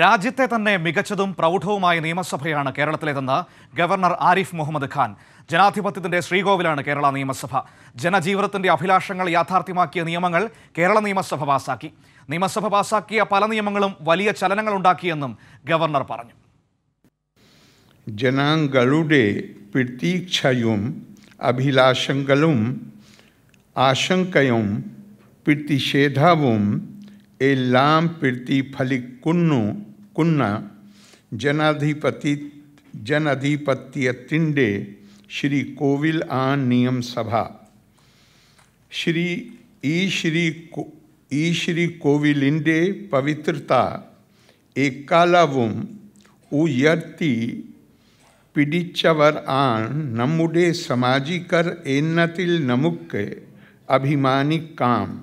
രാജ്യത്തെ തന്നെ മികച്ചതും പ്രൗഢവുമായ നിയമസഭയാണ് കേരളത്തിലേതെന്ന് ഗവർണർ ആരിഫ് മുഹമ്മദ് ഖാൻ ജനാധിപത്യത്തിന്റെ ശ്രീകോവിലാണ് കേരള നിയമസഭ ജനജീവിതത്തിന്റെ അഭിലാഷങ്ങൾ യാഥാർത്ഥ്യമാക്കിയ നിയമങ്ങൾ കേരള നിയമസഭ പാസാക്കി നിയമസഭ പാസാക്കിയ പല നിയമങ്ങളും വലിയ ചലനങ്ങൾ ഉണ്ടാക്കിയെന്നും ഗവർണർ പറഞ്ഞു ജനാംഗളുടെ പ്രതീക്ഷയും അഭിലാഷങ്ങളും ആശങ്കയും പ്രതിഷേധവും एल्लाम फलिक कुन्नु कुन्ना जनाधिपति जनाधिपत्य तिंडे श्री कोविल आन नियम सभा श्री ई श्री ई श्री इंडे पवित्रता एकालावुम उयर्ति पिडिचवर आन नमुडे समाजिकर एन्नतिल नमुक्के अभिमानी काम